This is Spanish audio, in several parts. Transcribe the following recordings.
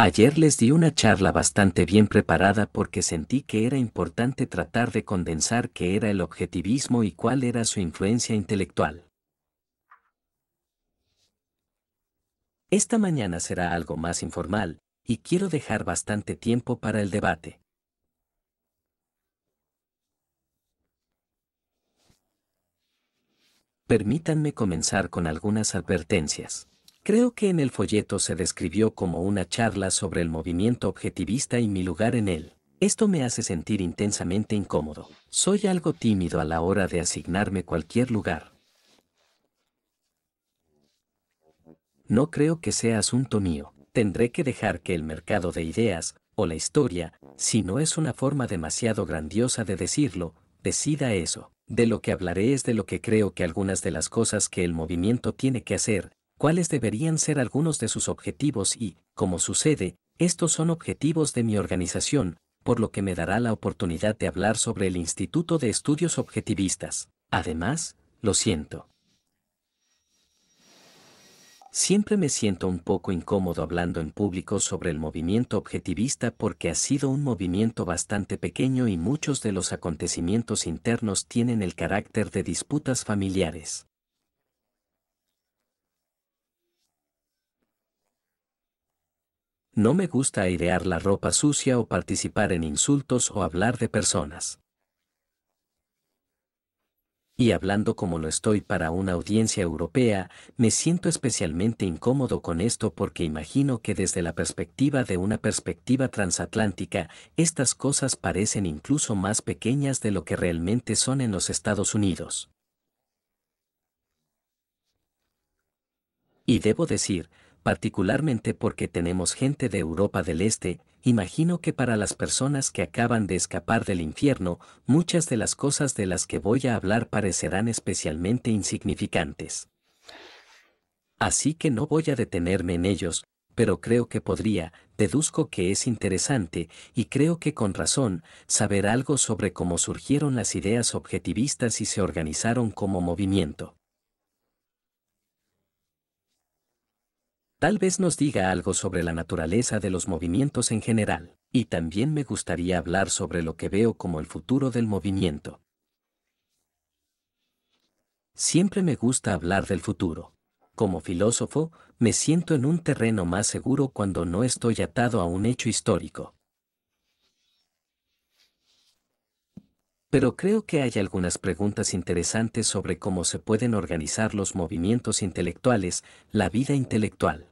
Ayer les di una charla bastante bien preparada porque sentí que era importante tratar de condensar qué era el objetivismo y cuál era su influencia intelectual. Esta mañana será algo más informal, y quiero dejar bastante tiempo para el debate. Permítanme comenzar con algunas advertencias. Creo que en el folleto se describió como una charla sobre el movimiento objetivista y mi lugar en él. Esto me hace sentir intensamente incómodo. Soy algo tímido a la hora de asignarme cualquier lugar. No creo que sea asunto mío. Tendré que dejar que el mercado de ideas, o la historia, si no es una forma demasiado grandiosa de decirlo, decida eso. De lo que hablaré es de lo que creo que algunas de las cosas que el movimiento tiene que hacer, cuáles deberían ser algunos de sus objetivos y, como sucede, estos son objetivos de mi organización, por lo que me dará la oportunidad de hablar sobre el Instituto de Estudios Objetivistas. Además, lo siento. Siempre me siento un poco incómodo hablando en público sobre el movimiento objetivista porque ha sido un movimiento bastante pequeño y muchos de los acontecimientos internos tienen el carácter de disputas familiares. No me gusta airear la ropa sucia o participar en insultos o hablar de personas. Y hablando como lo estoy para una audiencia europea, me siento especialmente incómodo con esto porque imagino que desde la perspectiva de una perspectiva transatlántica, estas cosas parecen incluso más pequeñas de lo que realmente son en los Estados Unidos. Y debo decir, particularmente porque tenemos gente de Europa del Este, imagino que para las personas que acaban de escapar del infierno, muchas de las cosas de las que voy a hablar parecerán especialmente insignificantes. Así que no voy a detenerme en ellos, pero creo que podría, deduzco que es interesante, y creo que con razón, saber algo sobre cómo surgieron las ideas objetivistas y se organizaron como movimiento. Tal vez nos diga algo sobre la naturaleza de los movimientos en general, y también me gustaría hablar sobre lo que veo como el futuro del movimiento. Siempre me gusta hablar del futuro. Como filósofo, me siento en un terreno más seguro cuando no estoy atado a un hecho histórico. Pero creo que hay algunas preguntas interesantes sobre cómo se pueden organizar los movimientos intelectuales, la vida intelectual.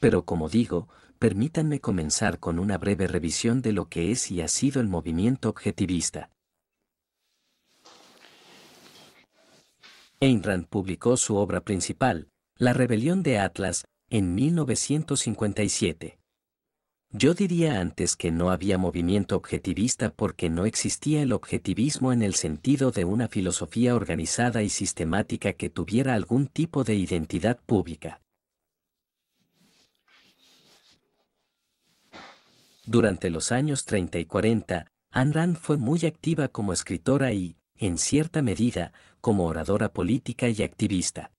pero como digo, permítanme comenzar con una breve revisión de lo que es y ha sido el movimiento objetivista. Ayn Rand publicó su obra principal, La rebelión de Atlas, en 1957. Yo diría antes que no había movimiento objetivista porque no existía el objetivismo en el sentido de una filosofía organizada y sistemática que tuviera algún tipo de identidad pública. Durante los años 30 y 40, Anne Rand fue muy activa como escritora y, en cierta medida, como oradora política y activista.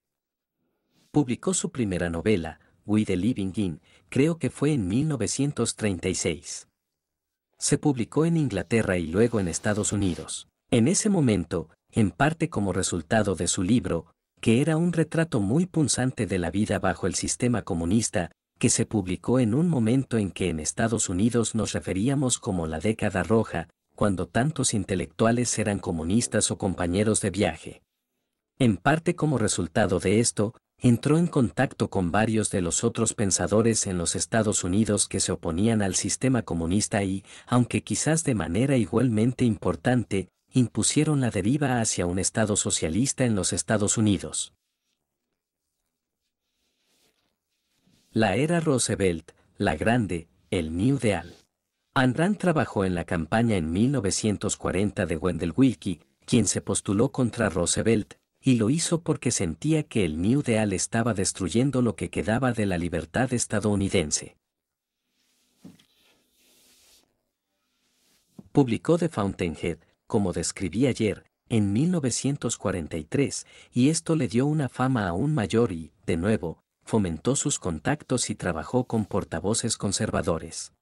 Publicó su primera novela, We the Living In, creo que fue en 1936. Se publicó en Inglaterra y luego en Estados Unidos. En ese momento, en parte como resultado de su libro, que era un retrato muy punzante de la vida bajo el sistema comunista, que se publicó en un momento en que en Estados Unidos nos referíamos como la década roja, cuando tantos intelectuales eran comunistas o compañeros de viaje. En parte como resultado de esto, entró en contacto con varios de los otros pensadores en los Estados Unidos que se oponían al sistema comunista y, aunque quizás de manera igualmente importante, impusieron la deriva hacia un Estado socialista en los Estados Unidos. la era Roosevelt, la Grande, el New Deal. Andrán trabajó en la campaña en 1940 de Wendell Wilkie, quien se postuló contra Roosevelt, y lo hizo porque sentía que el New Deal estaba destruyendo lo que quedaba de la libertad estadounidense. Publicó The Fountainhead, como describí ayer, en 1943, y esto le dio una fama aún mayor y, de nuevo, fomentó sus contactos y trabajó con portavoces conservadores.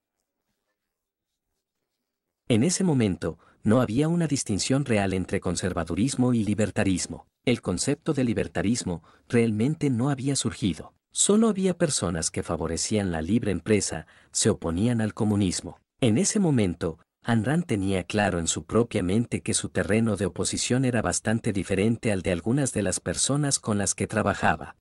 En ese momento, no había una distinción real entre conservadurismo y libertarismo. El concepto de libertarismo realmente no había surgido. Solo había personas que favorecían la libre empresa, se oponían al comunismo. En ese momento, Anran tenía claro en su propia mente que su terreno de oposición era bastante diferente al de algunas de las personas con las que trabajaba.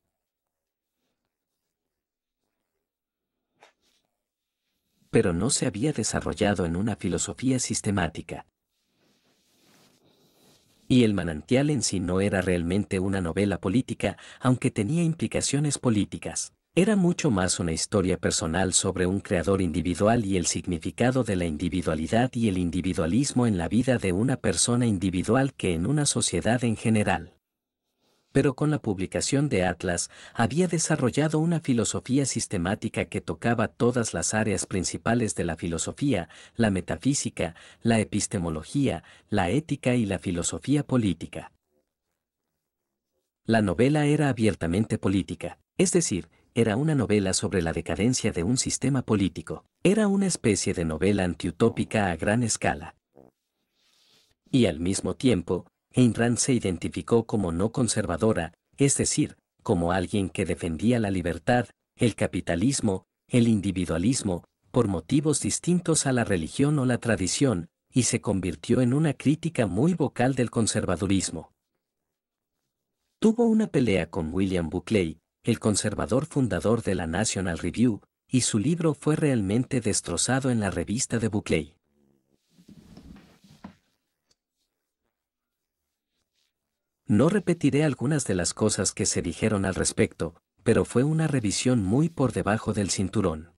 pero no se había desarrollado en una filosofía sistemática. Y el manantial en sí no era realmente una novela política, aunque tenía implicaciones políticas. Era mucho más una historia personal sobre un creador individual y el significado de la individualidad y el individualismo en la vida de una persona individual que en una sociedad en general pero con la publicación de Atlas había desarrollado una filosofía sistemática que tocaba todas las áreas principales de la filosofía, la metafísica, la epistemología, la ética y la filosofía política. La novela era abiertamente política, es decir, era una novela sobre la decadencia de un sistema político, era una especie de novela antiutópica a gran escala. Y al mismo tiempo, Ayn se identificó como no conservadora, es decir, como alguien que defendía la libertad, el capitalismo, el individualismo, por motivos distintos a la religión o la tradición, y se convirtió en una crítica muy vocal del conservadurismo. Tuvo una pelea con William Buckley, el conservador fundador de la National Review, y su libro fue realmente destrozado en la revista de Buckley. No repetiré algunas de las cosas que se dijeron al respecto, pero fue una revisión muy por debajo del cinturón.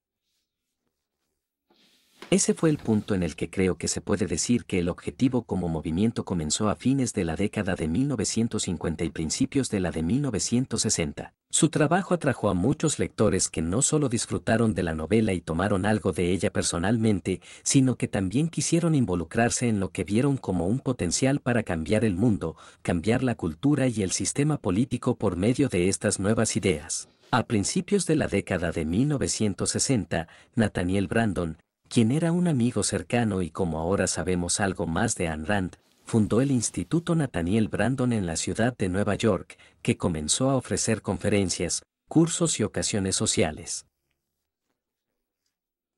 Ese fue el punto en el que creo que se puede decir que el objetivo como movimiento comenzó a fines de la década de 1950 y principios de la de 1960. Su trabajo atrajo a muchos lectores que no solo disfrutaron de la novela y tomaron algo de ella personalmente, sino que también quisieron involucrarse en lo que vieron como un potencial para cambiar el mundo, cambiar la cultura y el sistema político por medio de estas nuevas ideas. A principios de la década de 1960, Nathaniel Brandon, quien era un amigo cercano y como ahora sabemos algo más de Ayn Rand, fundó el Instituto Nathaniel Brandon en la ciudad de Nueva York, que comenzó a ofrecer conferencias, cursos y ocasiones sociales.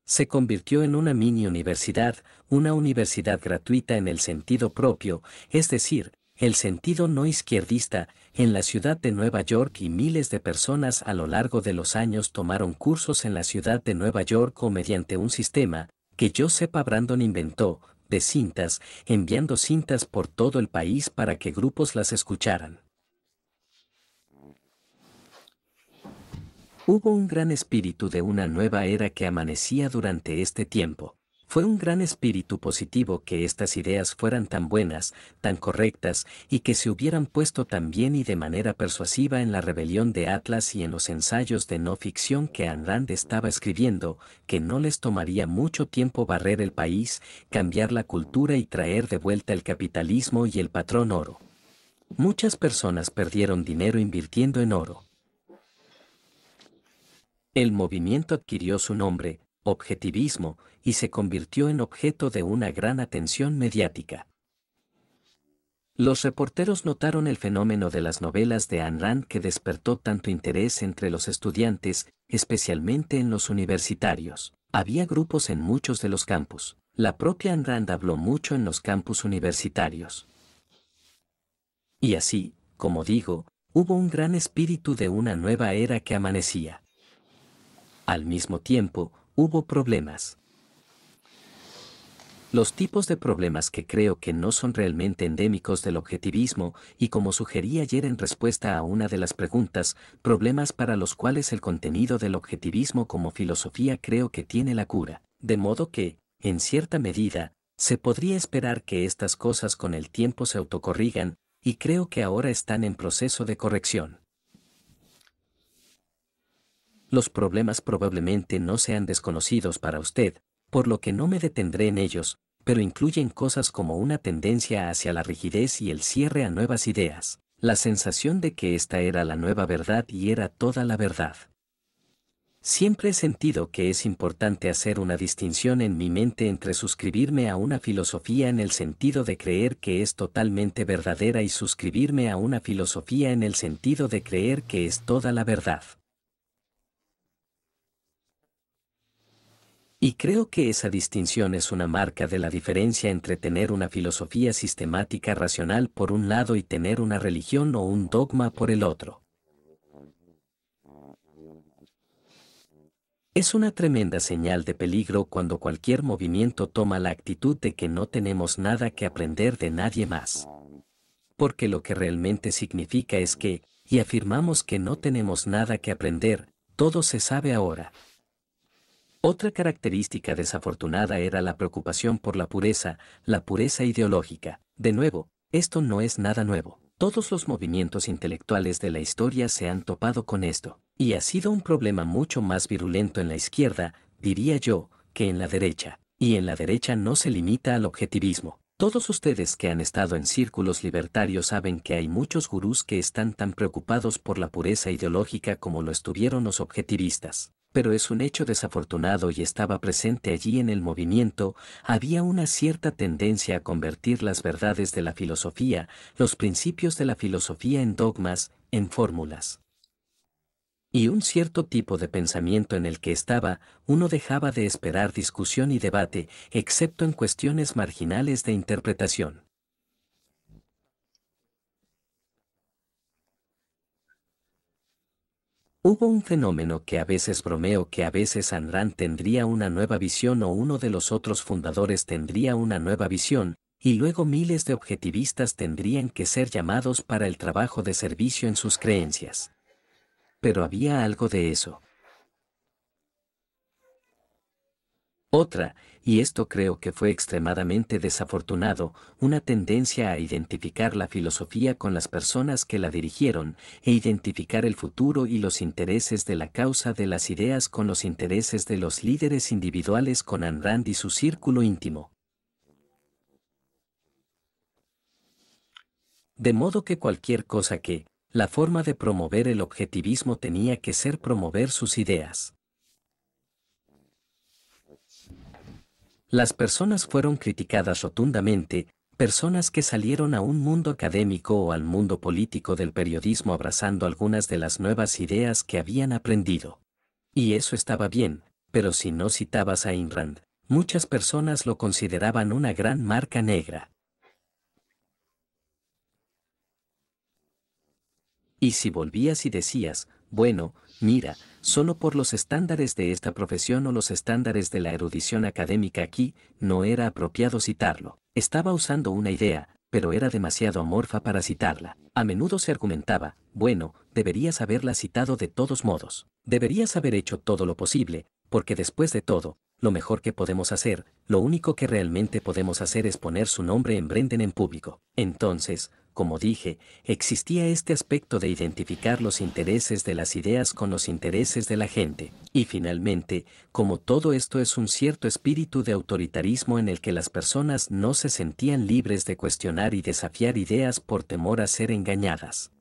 Se convirtió en una mini universidad, una universidad gratuita en el sentido propio, es decir, el sentido no izquierdista, en la ciudad de Nueva York y miles de personas a lo largo de los años tomaron cursos en la ciudad de Nueva York o mediante un sistema, que yo sepa Brandon inventó, de cintas, enviando cintas por todo el país para que grupos las escucharan. Hubo un gran espíritu de una nueva era que amanecía durante este tiempo. Fue un gran espíritu positivo que estas ideas fueran tan buenas, tan correctas, y que se hubieran puesto tan bien y de manera persuasiva en la rebelión de Atlas y en los ensayos de no ficción que Rand estaba escribiendo, que no les tomaría mucho tiempo barrer el país, cambiar la cultura y traer de vuelta el capitalismo y el patrón oro. Muchas personas perdieron dinero invirtiendo en oro. El movimiento adquirió su nombre, objetivismo y se convirtió en objeto de una gran atención mediática. Los reporteros notaron el fenómeno de las novelas de Ann Rand que despertó tanto interés entre los estudiantes, especialmente en los universitarios. Había grupos en muchos de los campus. La propia Ann Rand habló mucho en los campus universitarios. Y así, como digo, hubo un gran espíritu de una nueva era que amanecía. Al mismo tiempo, hubo problemas. Los tipos de problemas que creo que no son realmente endémicos del objetivismo y como sugerí ayer en respuesta a una de las preguntas, problemas para los cuales el contenido del objetivismo como filosofía creo que tiene la cura. De modo que, en cierta medida, se podría esperar que estas cosas con el tiempo se autocorrigan, y creo que ahora están en proceso de corrección. Los problemas probablemente no sean desconocidos para usted, por lo que no me detendré en ellos, pero incluyen cosas como una tendencia hacia la rigidez y el cierre a nuevas ideas, la sensación de que esta era la nueva verdad y era toda la verdad. Siempre he sentido que es importante hacer una distinción en mi mente entre suscribirme a una filosofía en el sentido de creer que es totalmente verdadera y suscribirme a una filosofía en el sentido de creer que es toda la verdad. Y creo que esa distinción es una marca de la diferencia entre tener una filosofía sistemática racional por un lado y tener una religión o un dogma por el otro. Es una tremenda señal de peligro cuando cualquier movimiento toma la actitud de que no tenemos nada que aprender de nadie más. Porque lo que realmente significa es que, y afirmamos que no tenemos nada que aprender, todo se sabe ahora, otra característica desafortunada era la preocupación por la pureza, la pureza ideológica. De nuevo, esto no es nada nuevo. Todos los movimientos intelectuales de la historia se han topado con esto, y ha sido un problema mucho más virulento en la izquierda, diría yo, que en la derecha, y en la derecha no se limita al objetivismo. Todos ustedes que han estado en círculos libertarios saben que hay muchos gurús que están tan preocupados por la pureza ideológica como lo estuvieron los objetivistas pero es un hecho desafortunado y estaba presente allí en el movimiento, había una cierta tendencia a convertir las verdades de la filosofía, los principios de la filosofía en dogmas, en fórmulas. Y un cierto tipo de pensamiento en el que estaba, uno dejaba de esperar discusión y debate, excepto en cuestiones marginales de interpretación. Hubo un fenómeno que a veces bromeo que a veces Andrán tendría una nueva visión o uno de los otros fundadores tendría una nueva visión, y luego miles de objetivistas tendrían que ser llamados para el trabajo de servicio en sus creencias. Pero había algo de eso. Otra, y esto creo que fue extremadamente desafortunado, una tendencia a identificar la filosofía con las personas que la dirigieron e identificar el futuro y los intereses de la causa de las ideas con los intereses de los líderes individuales con Anrand y su círculo íntimo. De modo que cualquier cosa que, la forma de promover el objetivismo tenía que ser promover sus ideas. Las personas fueron criticadas rotundamente, personas que salieron a un mundo académico o al mundo político del periodismo abrazando algunas de las nuevas ideas que habían aprendido. Y eso estaba bien, pero si no citabas a Inrand, muchas personas lo consideraban una gran marca negra. Y si volvías y decías, bueno, mira, solo por los estándares de esta profesión o los estándares de la erudición académica aquí, no era apropiado citarlo. Estaba usando una idea, pero era demasiado amorfa para citarla. A menudo se argumentaba, bueno, deberías haberla citado de todos modos. Deberías haber hecho todo lo posible, porque después de todo, lo mejor que podemos hacer, lo único que realmente podemos hacer es poner su nombre en Brenden en público. Entonces, como dije, existía este aspecto de identificar los intereses de las ideas con los intereses de la gente. Y finalmente, como todo esto es un cierto espíritu de autoritarismo en el que las personas no se sentían libres de cuestionar y desafiar ideas por temor a ser engañadas.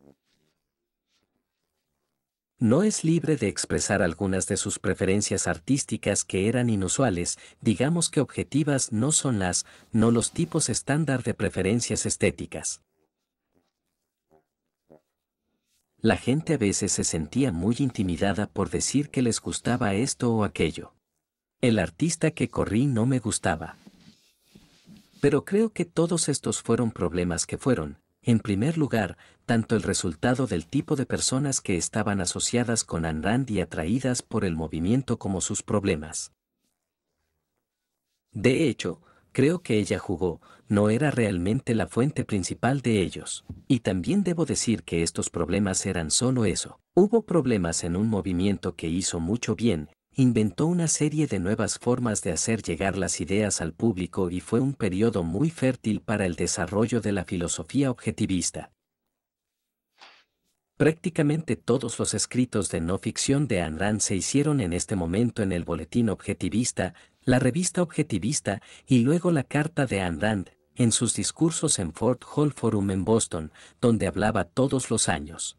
No es libre de expresar algunas de sus preferencias artísticas que eran inusuales, digamos que objetivas no son las, no los tipos estándar de preferencias estéticas. la gente a veces se sentía muy intimidada por decir que les gustaba esto o aquello. El artista que corrí no me gustaba. Pero creo que todos estos fueron problemas que fueron, en primer lugar, tanto el resultado del tipo de personas que estaban asociadas con Anran y atraídas por el movimiento como sus problemas. De hecho, creo que ella jugó, no era realmente la fuente principal de ellos. Y también debo decir que estos problemas eran solo eso. Hubo problemas en un movimiento que hizo mucho bien, inventó una serie de nuevas formas de hacer llegar las ideas al público y fue un periodo muy fértil para el desarrollo de la filosofía objetivista. Prácticamente todos los escritos de no ficción de ANRAN se hicieron en este momento en el Boletín Objetivista, la revista objetivista y luego la carta de Anne Rand, en sus discursos en Fort Hall Forum en Boston, donde hablaba todos los años.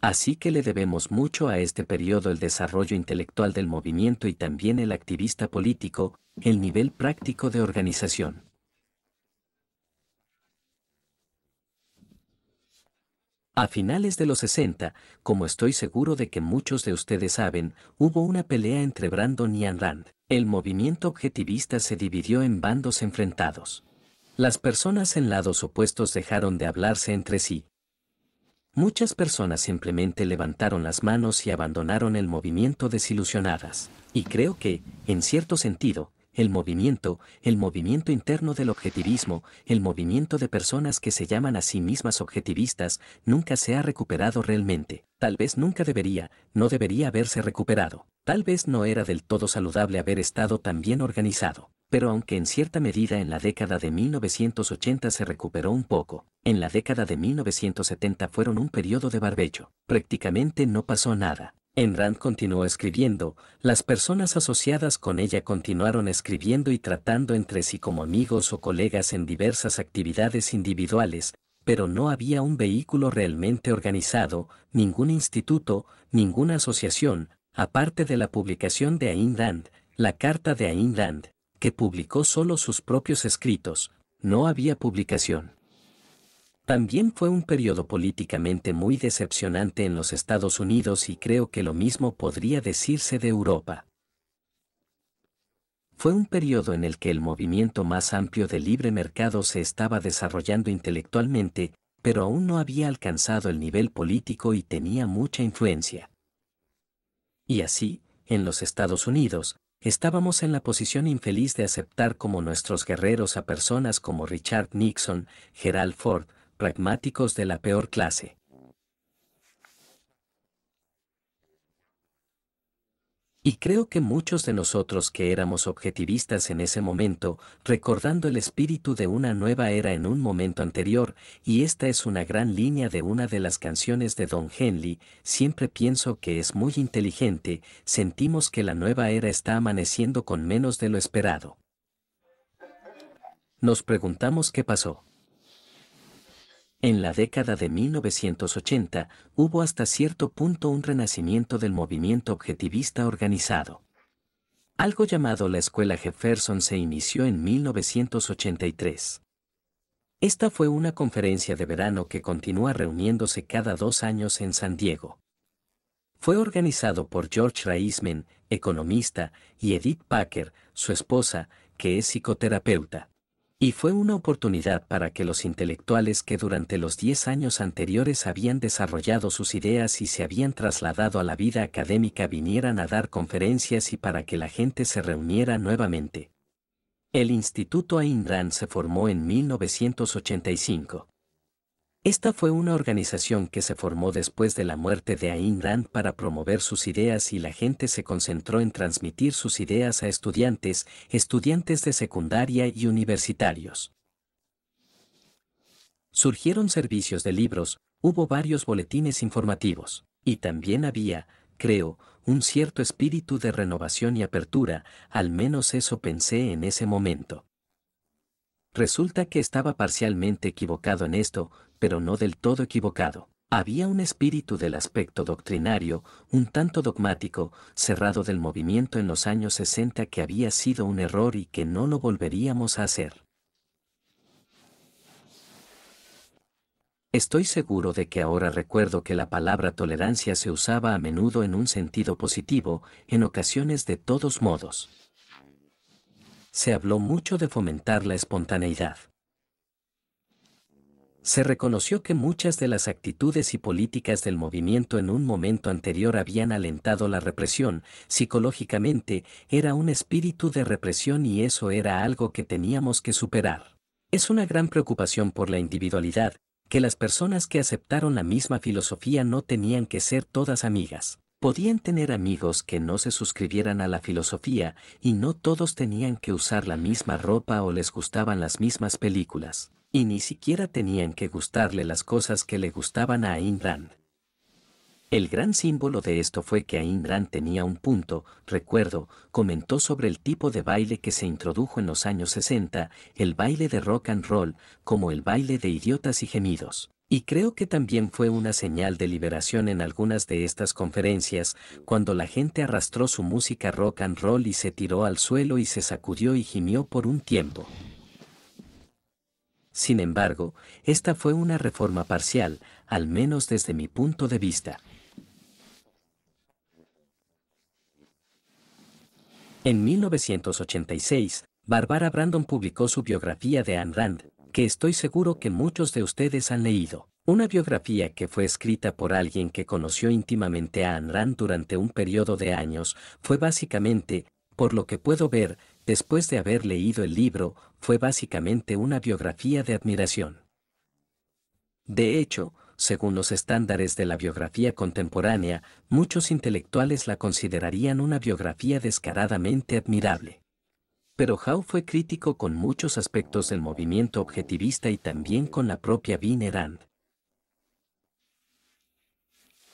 Así que le debemos mucho a este periodo el desarrollo intelectual del movimiento y también el activista político, el nivel práctico de organización. A finales de los 60, como estoy seguro de que muchos de ustedes saben, hubo una pelea entre Brandon y Ayn Rand. El movimiento objetivista se dividió en bandos enfrentados. Las personas en lados opuestos dejaron de hablarse entre sí. Muchas personas simplemente levantaron las manos y abandonaron el movimiento desilusionadas. Y creo que, en cierto sentido, el movimiento, el movimiento interno del objetivismo, el movimiento de personas que se llaman a sí mismas objetivistas, nunca se ha recuperado realmente. Tal vez nunca debería, no debería haberse recuperado. Tal vez no era del todo saludable haber estado tan bien organizado. Pero aunque en cierta medida en la década de 1980 se recuperó un poco, en la década de 1970 fueron un periodo de barbecho. Prácticamente no pasó nada. Enrand continuó escribiendo, las personas asociadas con ella continuaron escribiendo y tratando entre sí como amigos o colegas en diversas actividades individuales, pero no había un vehículo realmente organizado, ningún instituto, ninguna asociación, aparte de la publicación de Ayn Rand, la carta de Ayn Rand, que publicó solo sus propios escritos, no había publicación. También fue un periodo políticamente muy decepcionante en los Estados Unidos y creo que lo mismo podría decirse de Europa. Fue un periodo en el que el movimiento más amplio de libre mercado se estaba desarrollando intelectualmente, pero aún no había alcanzado el nivel político y tenía mucha influencia. Y así, en los Estados Unidos, estábamos en la posición infeliz de aceptar como nuestros guerreros a personas como Richard Nixon, Gerald Ford, pragmáticos de la peor clase. Y creo que muchos de nosotros que éramos objetivistas en ese momento, recordando el espíritu de una nueva era en un momento anterior, y esta es una gran línea de una de las canciones de Don Henley, siempre pienso que es muy inteligente, sentimos que la nueva era está amaneciendo con menos de lo esperado. Nos preguntamos qué pasó. En la década de 1980 hubo hasta cierto punto un renacimiento del movimiento objetivista organizado. Algo llamado la Escuela Jefferson se inició en 1983. Esta fue una conferencia de verano que continúa reuniéndose cada dos años en San Diego. Fue organizado por George Reisman, economista, y Edith Packer, su esposa, que es psicoterapeuta. Y fue una oportunidad para que los intelectuales que durante los diez años anteriores habían desarrollado sus ideas y se habían trasladado a la vida académica vinieran a dar conferencias y para que la gente se reuniera nuevamente. El Instituto Ayn Rand se formó en 1985. Esta fue una organización que se formó después de la muerte de Ayn Rand para promover sus ideas y la gente se concentró en transmitir sus ideas a estudiantes, estudiantes de secundaria y universitarios. Surgieron servicios de libros, hubo varios boletines informativos, y también había, creo, un cierto espíritu de renovación y apertura, al menos eso pensé en ese momento. Resulta que estaba parcialmente equivocado en esto, pero no del todo equivocado. Había un espíritu del aspecto doctrinario, un tanto dogmático, cerrado del movimiento en los años 60 que había sido un error y que no lo volveríamos a hacer. Estoy seguro de que ahora recuerdo que la palabra tolerancia se usaba a menudo en un sentido positivo, en ocasiones de todos modos. Se habló mucho de fomentar la espontaneidad se reconoció que muchas de las actitudes y políticas del movimiento en un momento anterior habían alentado la represión, psicológicamente era un espíritu de represión y eso era algo que teníamos que superar. Es una gran preocupación por la individualidad, que las personas que aceptaron la misma filosofía no tenían que ser todas amigas. Podían tener amigos que no se suscribieran a la filosofía y no todos tenían que usar la misma ropa o les gustaban las mismas películas, y ni siquiera tenían que gustarle las cosas que le gustaban a Ayn Rand. El gran símbolo de esto fue que Ayn Rand tenía un punto, recuerdo, comentó sobre el tipo de baile que se introdujo en los años 60, el baile de rock and roll, como el baile de idiotas y gemidos. Y creo que también fue una señal de liberación en algunas de estas conferencias, cuando la gente arrastró su música rock and roll y se tiró al suelo y se sacudió y gimió por un tiempo. Sin embargo, esta fue una reforma parcial, al menos desde mi punto de vista. En 1986, Barbara Brandon publicó su biografía de Anne Rand, que estoy seguro que muchos de ustedes han leído. Una biografía que fue escrita por alguien que conoció íntimamente a Anran durante un periodo de años fue básicamente, por lo que puedo ver, después de haber leído el libro, fue básicamente una biografía de admiración. De hecho, según los estándares de la biografía contemporánea, muchos intelectuales la considerarían una biografía descaradamente admirable. Pero Howe fue crítico con muchos aspectos del movimiento objetivista y también con la propia Vinerand.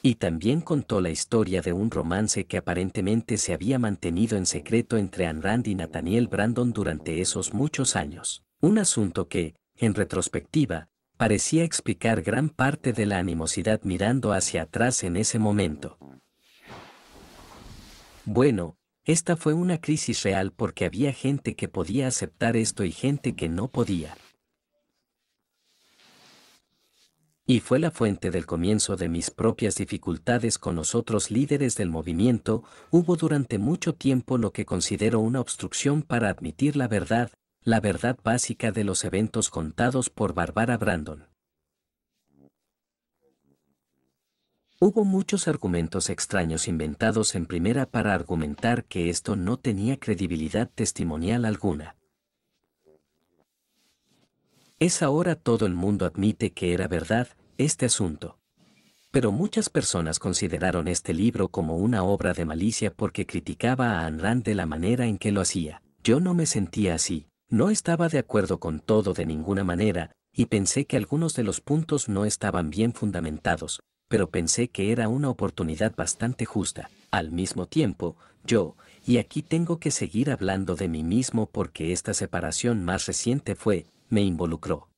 Y también contó la historia de un romance que aparentemente se había mantenido en secreto entre ann Rand y Nathaniel Brandon durante esos muchos años. Un asunto que, en retrospectiva, parecía explicar gran parte de la animosidad mirando hacia atrás en ese momento. Bueno, esta fue una crisis real porque había gente que podía aceptar esto y gente que no podía. Y fue la fuente del comienzo de mis propias dificultades con los otros líderes del movimiento, hubo durante mucho tiempo lo que considero una obstrucción para admitir la verdad, la verdad básica de los eventos contados por Barbara Brandon. Hubo muchos argumentos extraños inventados en primera para argumentar que esto no tenía credibilidad testimonial alguna. Es ahora todo el mundo admite que era verdad este asunto. Pero muchas personas consideraron este libro como una obra de malicia porque criticaba a Anran de la manera en que lo hacía. Yo no me sentía así, no estaba de acuerdo con todo de ninguna manera, y pensé que algunos de los puntos no estaban bien fundamentados, pero pensé que era una oportunidad bastante justa. Al mismo tiempo, yo, y aquí tengo que seguir hablando de mí mismo porque esta separación más reciente fue, me involucró.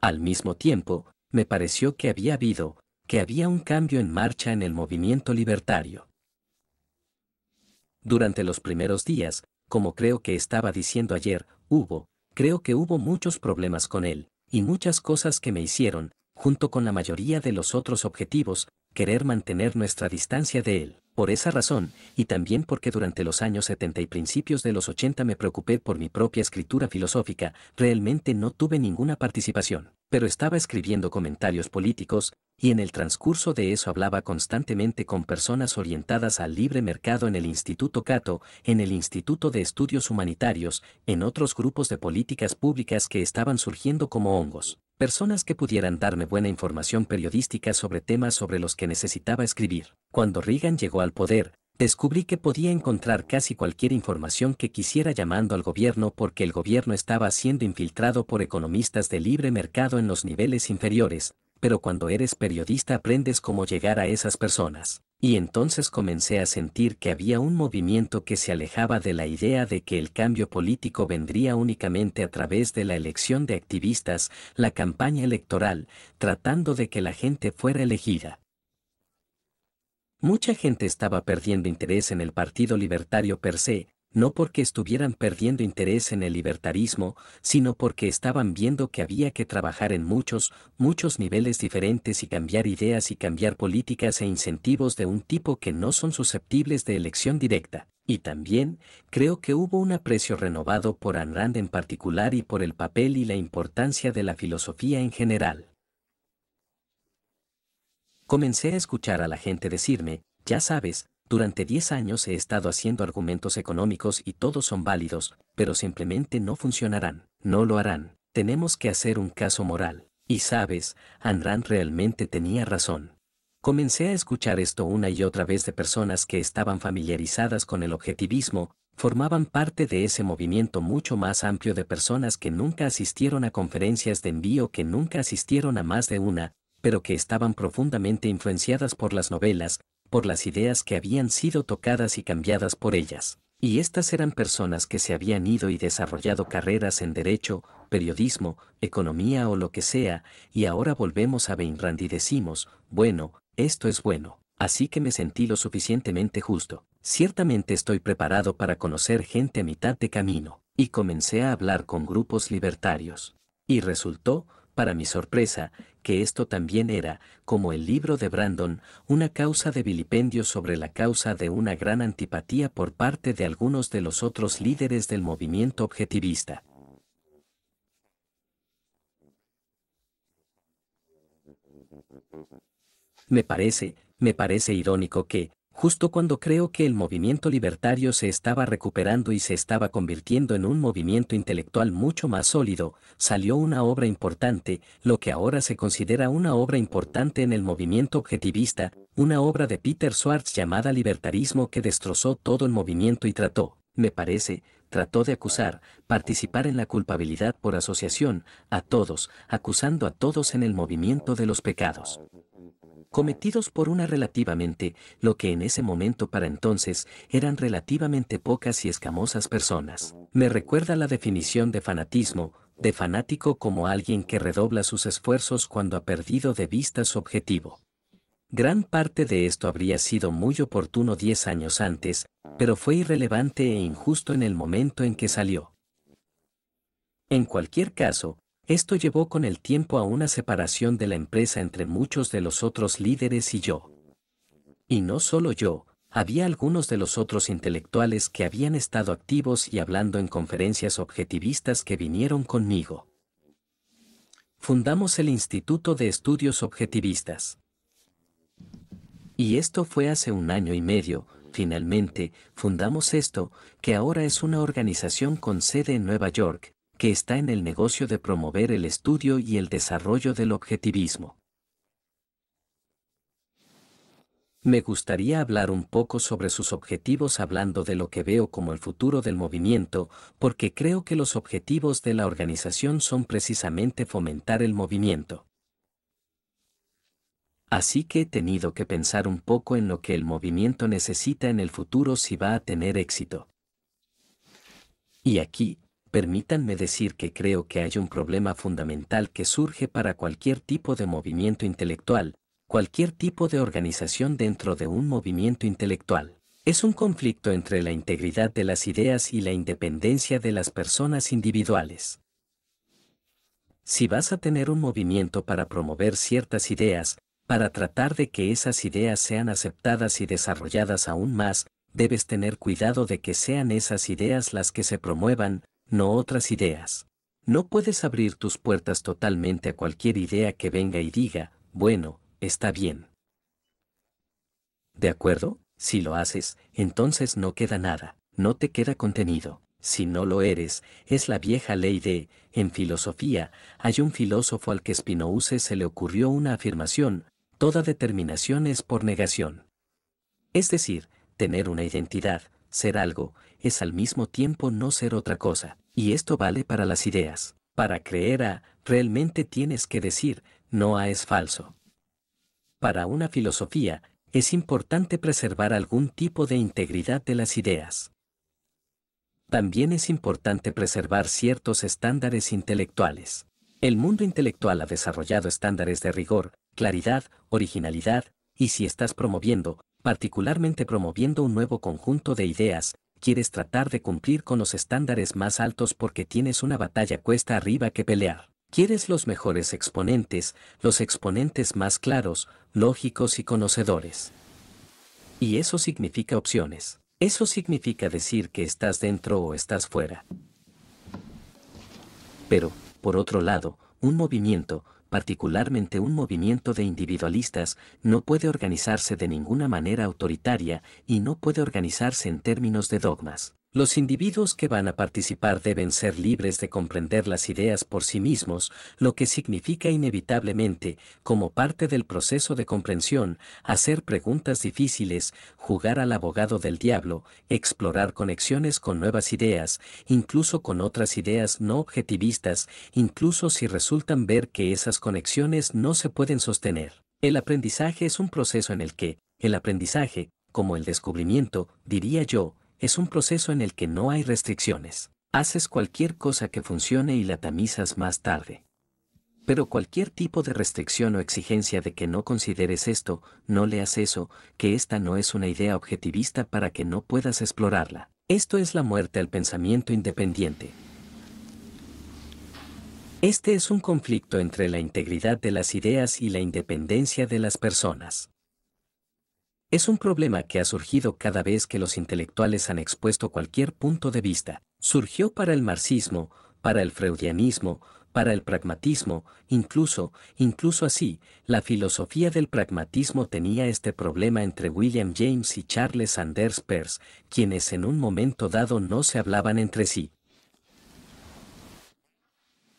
Al mismo tiempo, me pareció que había habido, que había un cambio en marcha en el movimiento libertario. Durante los primeros días, como creo que estaba diciendo ayer, hubo, creo que hubo muchos problemas con él, y muchas cosas que me hicieron, junto con la mayoría de los otros objetivos, querer mantener nuestra distancia de él. Por esa razón, y también porque durante los años 70 y principios de los 80 me preocupé por mi propia escritura filosófica, realmente no tuve ninguna participación, pero estaba escribiendo comentarios políticos, y en el transcurso de eso hablaba constantemente con personas orientadas al libre mercado en el Instituto Cato, en el Instituto de Estudios Humanitarios, en otros grupos de políticas públicas que estaban surgiendo como hongos personas que pudieran darme buena información periodística sobre temas sobre los que necesitaba escribir. Cuando Reagan llegó al poder, descubrí que podía encontrar casi cualquier información que quisiera llamando al gobierno porque el gobierno estaba siendo infiltrado por economistas de libre mercado en los niveles inferiores, pero cuando eres periodista aprendes cómo llegar a esas personas. Y entonces comencé a sentir que había un movimiento que se alejaba de la idea de que el cambio político vendría únicamente a través de la elección de activistas, la campaña electoral, tratando de que la gente fuera elegida. Mucha gente estaba perdiendo interés en el Partido Libertario per se, no porque estuvieran perdiendo interés en el libertarismo, sino porque estaban viendo que había que trabajar en muchos, muchos niveles diferentes y cambiar ideas y cambiar políticas e incentivos de un tipo que no son susceptibles de elección directa. Y también, creo que hubo un aprecio renovado por Anrand en particular y por el papel y la importancia de la filosofía en general. Comencé a escuchar a la gente decirme, ya sabes, durante 10 años he estado haciendo argumentos económicos y todos son válidos, pero simplemente no funcionarán, no lo harán. Tenemos que hacer un caso moral. Y sabes, Andrán realmente tenía razón. Comencé a escuchar esto una y otra vez de personas que estaban familiarizadas con el objetivismo, formaban parte de ese movimiento mucho más amplio de personas que nunca asistieron a conferencias de envío, que nunca asistieron a más de una, pero que estaban profundamente influenciadas por las novelas, por las ideas que habían sido tocadas y cambiadas por ellas, y estas eran personas que se habían ido y desarrollado carreras en derecho, periodismo, economía o lo que sea, y ahora volvemos a Beinrand y decimos, bueno, esto es bueno, así que me sentí lo suficientemente justo. Ciertamente estoy preparado para conocer gente a mitad de camino, y comencé a hablar con grupos libertarios. Y resultó, para mi sorpresa, que esto también era, como el libro de Brandon, una causa de vilipendio sobre la causa de una gran antipatía por parte de algunos de los otros líderes del movimiento objetivista. Me parece, me parece irónico que, justo cuando creo que el movimiento libertario se estaba recuperando y se estaba convirtiendo en un movimiento intelectual mucho más sólido, salió una obra importante, lo que ahora se considera una obra importante en el movimiento objetivista, una obra de Peter Swartz llamada Libertarismo que destrozó todo el movimiento y trató, me parece, trató de acusar, participar en la culpabilidad por asociación, a todos, acusando a todos en el movimiento de los pecados cometidos por una relativamente, lo que en ese momento para entonces eran relativamente pocas y escamosas personas. Me recuerda la definición de fanatismo, de fanático como alguien que redobla sus esfuerzos cuando ha perdido de vista su objetivo. Gran parte de esto habría sido muy oportuno diez años antes, pero fue irrelevante e injusto en el momento en que salió. En cualquier caso, esto llevó con el tiempo a una separación de la empresa entre muchos de los otros líderes y yo. Y no solo yo, había algunos de los otros intelectuales que habían estado activos y hablando en conferencias objetivistas que vinieron conmigo. Fundamos el Instituto de Estudios Objetivistas. Y esto fue hace un año y medio, finalmente, fundamos esto, que ahora es una organización con sede en Nueva York, que está en el negocio de promover el estudio y el desarrollo del objetivismo. Me gustaría hablar un poco sobre sus objetivos hablando de lo que veo como el futuro del movimiento, porque creo que los objetivos de la organización son precisamente fomentar el movimiento. Así que he tenido que pensar un poco en lo que el movimiento necesita en el futuro si va a tener éxito. Y aquí, permítanme decir que creo que hay un problema fundamental que surge para cualquier tipo de movimiento intelectual, cualquier tipo de organización dentro de un movimiento intelectual. Es un conflicto entre la integridad de las ideas y la independencia de las personas individuales. Si vas a tener un movimiento para promover ciertas ideas, para tratar de que esas ideas sean aceptadas y desarrolladas aún más, debes tener cuidado de que sean esas ideas las que se promuevan, no otras ideas. No puedes abrir tus puertas totalmente a cualquier idea que venga y diga, bueno, está bien. ¿De acuerdo? Si lo haces, entonces no queda nada, no te queda contenido. Si no lo eres, es la vieja ley de, en filosofía, hay un filósofo al que Spinoza se le ocurrió una afirmación, toda determinación es por negación. Es decir, tener una identidad, ser algo, es al mismo tiempo no ser otra cosa, y esto vale para las ideas. Para creer a, realmente tienes que decir, no a es falso. Para una filosofía, es importante preservar algún tipo de integridad de las ideas. También es importante preservar ciertos estándares intelectuales. El mundo intelectual ha desarrollado estándares de rigor, claridad, originalidad, y si estás promoviendo, particularmente promoviendo un nuevo conjunto de ideas, quieres tratar de cumplir con los estándares más altos porque tienes una batalla cuesta arriba que pelear. Quieres los mejores exponentes, los exponentes más claros, lógicos y conocedores. Y eso significa opciones. Eso significa decir que estás dentro o estás fuera. Pero, por otro lado, un movimiento, particularmente un movimiento de individualistas, no puede organizarse de ninguna manera autoritaria y no puede organizarse en términos de dogmas. Los individuos que van a participar deben ser libres de comprender las ideas por sí mismos, lo que significa inevitablemente, como parte del proceso de comprensión, hacer preguntas difíciles, jugar al abogado del diablo, explorar conexiones con nuevas ideas, incluso con otras ideas no objetivistas, incluso si resultan ver que esas conexiones no se pueden sostener. El aprendizaje es un proceso en el que, el aprendizaje, como el descubrimiento, diría yo, es un proceso en el que no hay restricciones. Haces cualquier cosa que funcione y la tamizas más tarde. Pero cualquier tipo de restricción o exigencia de que no consideres esto, no leas eso, que esta no es una idea objetivista para que no puedas explorarla. Esto es la muerte al pensamiento independiente. Este es un conflicto entre la integridad de las ideas y la independencia de las personas. Es un problema que ha surgido cada vez que los intelectuales han expuesto cualquier punto de vista. Surgió para el marxismo, para el freudianismo, para el pragmatismo, incluso, incluso así, la filosofía del pragmatismo tenía este problema entre William James y Charles Sanders Peirce, quienes en un momento dado no se hablaban entre sí.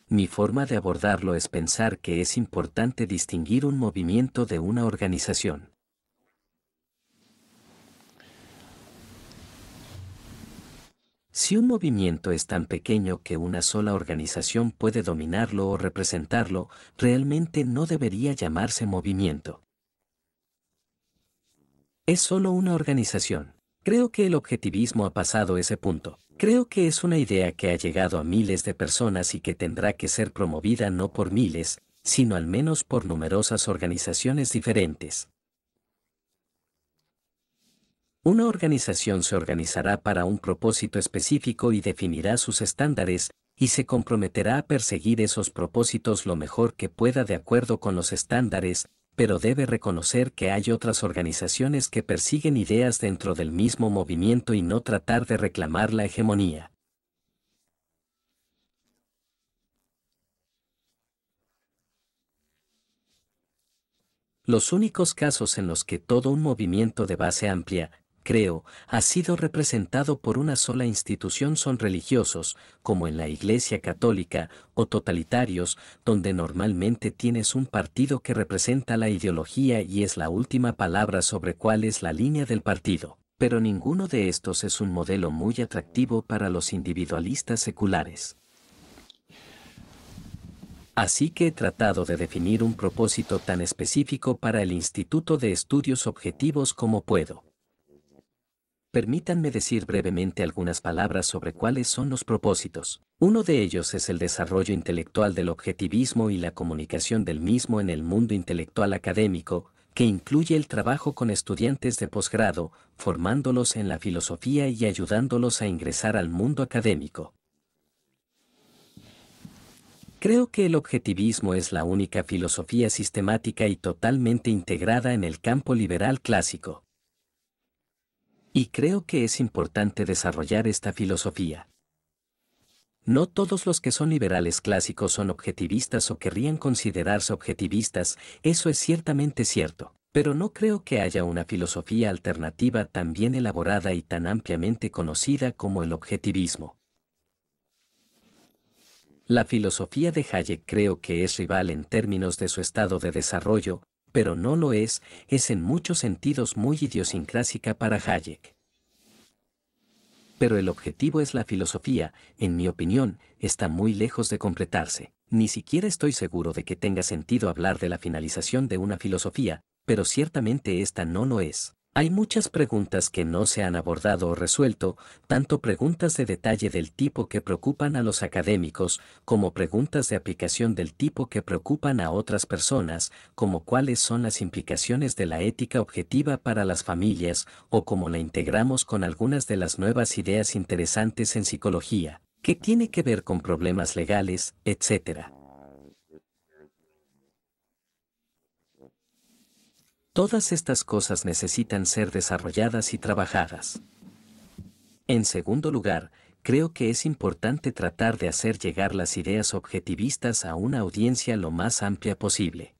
Mi forma de abordarlo es pensar que es importante distinguir un movimiento de una organización. Si un movimiento es tan pequeño que una sola organización puede dominarlo o representarlo, realmente no debería llamarse movimiento. Es solo una organización. Creo que el objetivismo ha pasado ese punto. Creo que es una idea que ha llegado a miles de personas y que tendrá que ser promovida no por miles, sino al menos por numerosas organizaciones diferentes. Una organización se organizará para un propósito específico y definirá sus estándares, y se comprometerá a perseguir esos propósitos lo mejor que pueda de acuerdo con los estándares, pero debe reconocer que hay otras organizaciones que persiguen ideas dentro del mismo movimiento y no tratar de reclamar la hegemonía. Los únicos casos en los que todo un movimiento de base amplia, creo, ha sido representado por una sola institución son religiosos, como en la Iglesia Católica, o totalitarios, donde normalmente tienes un partido que representa la ideología y es la última palabra sobre cuál es la línea del partido. Pero ninguno de estos es un modelo muy atractivo para los individualistas seculares. Así que he tratado de definir un propósito tan específico para el Instituto de Estudios Objetivos como puedo. Permítanme decir brevemente algunas palabras sobre cuáles son los propósitos. Uno de ellos es el desarrollo intelectual del objetivismo y la comunicación del mismo en el mundo intelectual académico, que incluye el trabajo con estudiantes de posgrado, formándolos en la filosofía y ayudándolos a ingresar al mundo académico. Creo que el objetivismo es la única filosofía sistemática y totalmente integrada en el campo liberal clásico. Y creo que es importante desarrollar esta filosofía. No todos los que son liberales clásicos son objetivistas o querrían considerarse objetivistas, eso es ciertamente cierto, pero no creo que haya una filosofía alternativa tan bien elaborada y tan ampliamente conocida como el objetivismo. La filosofía de Hayek creo que es rival en términos de su estado de desarrollo, pero no lo es, es en muchos sentidos muy idiosincrásica para Hayek. Pero el objetivo es la filosofía, en mi opinión, está muy lejos de completarse. Ni siquiera estoy seguro de que tenga sentido hablar de la finalización de una filosofía, pero ciertamente esta no lo es. Hay muchas preguntas que no se han abordado o resuelto, tanto preguntas de detalle del tipo que preocupan a los académicos, como preguntas de aplicación del tipo que preocupan a otras personas, como cuáles son las implicaciones de la ética objetiva para las familias, o cómo la integramos con algunas de las nuevas ideas interesantes en psicología, que tiene que ver con problemas legales, etc. Todas estas cosas necesitan ser desarrolladas y trabajadas. En segundo lugar, creo que es importante tratar de hacer llegar las ideas objetivistas a una audiencia lo más amplia posible.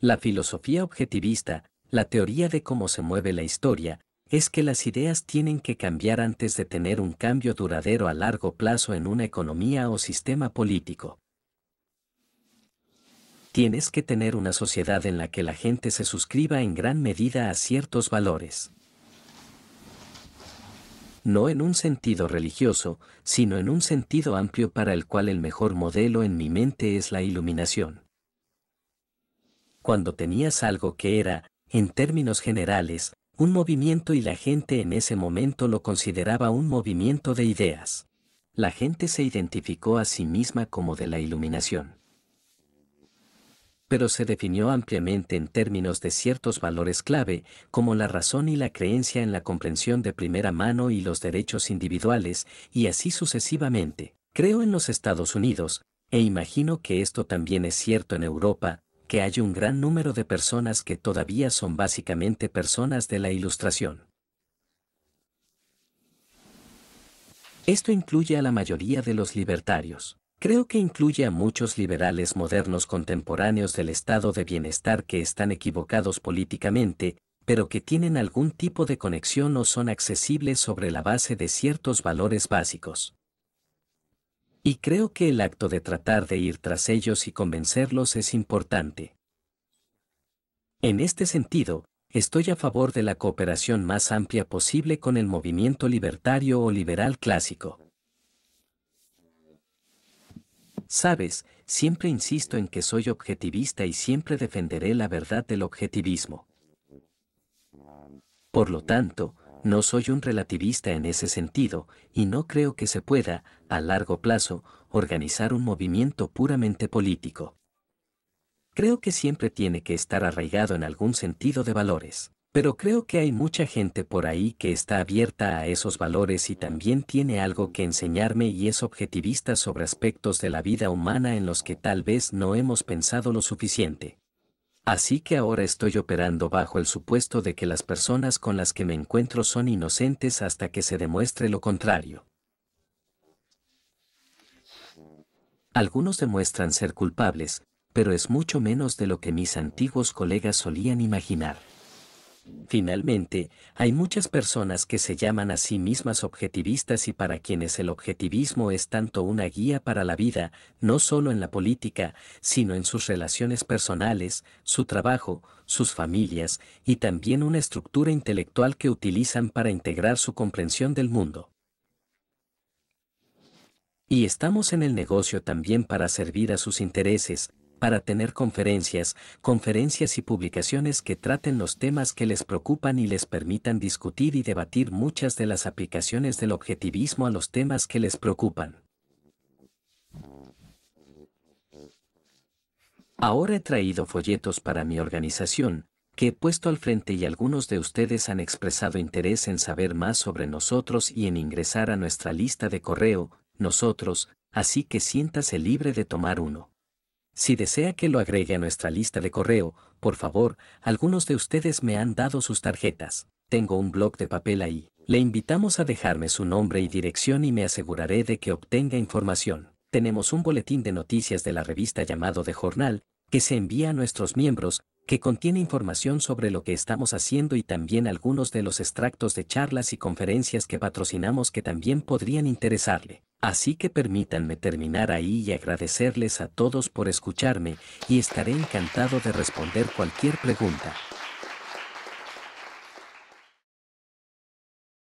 La filosofía objetivista, la teoría de cómo se mueve la historia, es que las ideas tienen que cambiar antes de tener un cambio duradero a largo plazo en una economía o sistema político tienes que tener una sociedad en la que la gente se suscriba en gran medida a ciertos valores. No en un sentido religioso, sino en un sentido amplio para el cual el mejor modelo en mi mente es la iluminación. Cuando tenías algo que era, en términos generales, un movimiento y la gente en ese momento lo consideraba un movimiento de ideas. La gente se identificó a sí misma como de la iluminación pero se definió ampliamente en términos de ciertos valores clave, como la razón y la creencia en la comprensión de primera mano y los derechos individuales, y así sucesivamente. Creo en los Estados Unidos, e imagino que esto también es cierto en Europa, que hay un gran número de personas que todavía son básicamente personas de la Ilustración. Esto incluye a la mayoría de los libertarios. Creo que incluye a muchos liberales modernos contemporáneos del estado de bienestar que están equivocados políticamente, pero que tienen algún tipo de conexión o son accesibles sobre la base de ciertos valores básicos. Y creo que el acto de tratar de ir tras ellos y convencerlos es importante. En este sentido, estoy a favor de la cooperación más amplia posible con el movimiento libertario o liberal clásico. Sabes, siempre insisto en que soy objetivista y siempre defenderé la verdad del objetivismo. Por lo tanto, no soy un relativista en ese sentido, y no creo que se pueda, a largo plazo, organizar un movimiento puramente político. Creo que siempre tiene que estar arraigado en algún sentido de valores. Pero creo que hay mucha gente por ahí que está abierta a esos valores y también tiene algo que enseñarme y es objetivista sobre aspectos de la vida humana en los que tal vez no hemos pensado lo suficiente. Así que ahora estoy operando bajo el supuesto de que las personas con las que me encuentro son inocentes hasta que se demuestre lo contrario. Algunos demuestran ser culpables, pero es mucho menos de lo que mis antiguos colegas solían imaginar. Finalmente, hay muchas personas que se llaman a sí mismas objetivistas y para quienes el objetivismo es tanto una guía para la vida, no solo en la política, sino en sus relaciones personales, su trabajo, sus familias y también una estructura intelectual que utilizan para integrar su comprensión del mundo. Y estamos en el negocio también para servir a sus intereses, para tener conferencias, conferencias y publicaciones que traten los temas que les preocupan y les permitan discutir y debatir muchas de las aplicaciones del objetivismo a los temas que les preocupan. Ahora he traído folletos para mi organización, que he puesto al frente y algunos de ustedes han expresado interés en saber más sobre nosotros y en ingresar a nuestra lista de correo, nosotros, así que siéntase libre de tomar uno. Si desea que lo agregue a nuestra lista de correo, por favor, algunos de ustedes me han dado sus tarjetas. Tengo un blog de papel ahí. Le invitamos a dejarme su nombre y dirección y me aseguraré de que obtenga información. Tenemos un boletín de noticias de la revista llamado The Jornal, que se envía a nuestros miembros, que contiene información sobre lo que estamos haciendo y también algunos de los extractos de charlas y conferencias que patrocinamos que también podrían interesarle. Así que permítanme terminar ahí y agradecerles a todos por escucharme y estaré encantado de responder cualquier pregunta.